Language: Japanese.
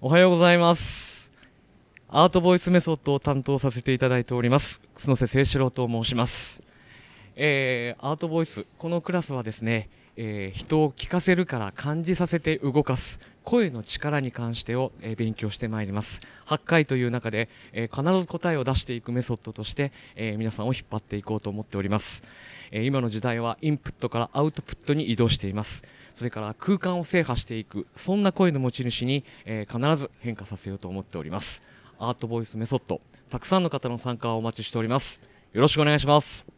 おはようございますアートボイスメソッドを担当させていただいております楠瀬誠志郎と申します、えー、アートボイスこのクラスはですね、えー、人を聞かせるから感じさせて動かす声の力に関してを、えー、勉強してまいります8回という中で、え必ず答えを出していくメソッドとして、え皆さんを引っ張っていこうと思っております、え今の時代はインプットからアウトプットに移動していますそれから空間を制覇していくそんな声の持ち主に、えー、必ず変化させようと思っておりますアートボイスメソッドたくさんの方の参加をお待ちしておりますよろしくお願いします